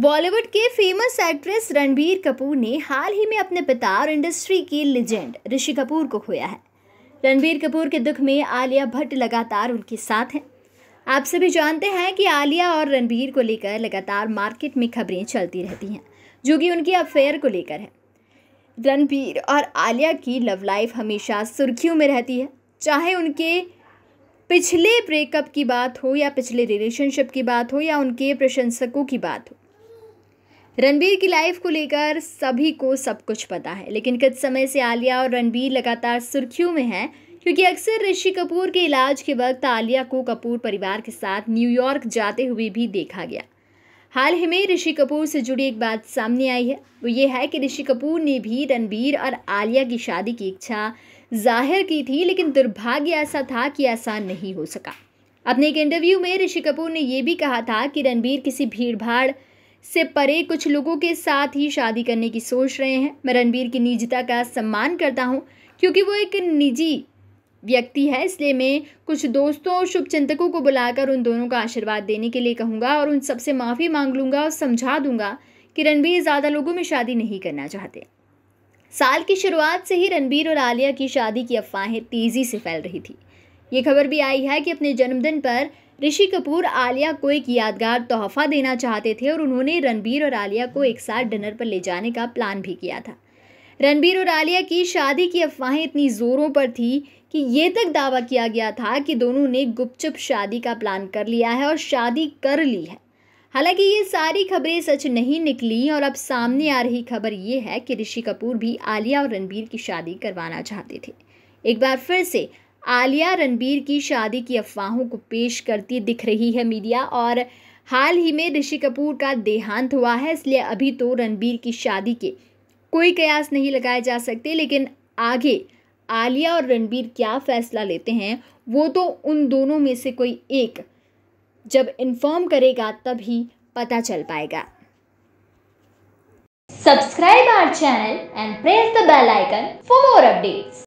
बॉलीवुड के famous actress Ranbir Kapoor ने हाल ही में अपने पिता और इंडस्ट्री की लेजेंड ऋषि कपूर को खोया है रणबीर कपूर के दुख में आलिया भट्ट लगातार उनके साथ हैं आप सभी जानते हैं कि आलिया और रणबीर को लेकर लगातार मार्केट में खबरें चलती रहती हैं जो कि उनकी अफेयर को लेकर है रणबीर और आलिया की लव लाइफ हमेशा सुर्खियों में रहती है चाहे उनके पिछले ब्रेकअप की बात हो या पिछले रिलेशनशिप की बात हो या उनके प्रशंसकों की बात हो रणबीर की लाइफ को लेकर सभी को सब कुछ पता है लेकिन कुछ समय से आलिया और रणबीर लगातार सुर्खियों में हैं क्योंकि अक्सर ऋषि कपूर के इलाज के वक्त आलिया को कपूर परिवार के साथ न्यूयॉर्क जाते हुए भी देखा गया हाल ही में ऋषि कपूर से जुड़ी एक बात सामने आई है वो ये है कि ऋषि कपूर ने भी रणबीर और आलिया की शादी की इच्छा जाहिर की थी लेकिन दुर्भाग्य ऐसा था कि ऐसा नहीं हो सका अपने एक इंटरव्यू में ऋषि कपूर ने यह भी कहा था कि रणबीर किसी भीड़भाड़ से परे कुछ लोगों के साथ ही शादी करने की सोच रहे हैं मैं रणबीर की निजता का सम्मान करता हूँ क्योंकि वो एक निजी व्यक्ति है इसलिए मैं कुछ दोस्तों और शुभचिंतकों को बुलाकर उन दोनों का आशीर्वाद देने के लिए कहूँगा और उन सबसे माफ़ी मांग लूँगा और समझा दूँगा कि रणबीर ज़्यादा लोगों में शादी नहीं करना चाहते साल की शुरुआत से ही रणबीर और आलिया की शादी की अफवाहें तेज़ी से फैल रही थी ये खबर भी आई है कि अपने जन्मदिन पर ऋषि कपूर आलिया को एक यादगार तोहफा देना चाहते थे और उन्होंने रणबीर और आलिया को एक साथ डिनर पर ले जाने का प्लान भी किया था रणबीर और आलिया की शादी की अफवाहें इतनी ज़ोरों पर थी कि ये तक दावा किया गया था कि दोनों ने गुपचुप शादी का प्लान कर लिया है और शादी कर ली है हालांकि ये सारी खबरें सच नहीं निकली और अब सामने आ रही खबर ये है कि ऋषि कपूर भी आलिया और रणबीर की शादी करवाना चाहते थे एक बार फिर से आलिया रणबीर की शादी की अफवाहों को पेश करती दिख रही है मीडिया और हाल ही में ऋषि कपूर का देहांत हुआ है इसलिए अभी तो रणबीर की शादी के कोई कयास नहीं लगाए जा सकते लेकिन आगे आलिया और रणबीर क्या फैसला लेते हैं वो तो उन दोनों में से कोई एक जब इन्फॉर्म करेगा तभी पता चल पाएगा subscribe our channel and press the bell icon for more updates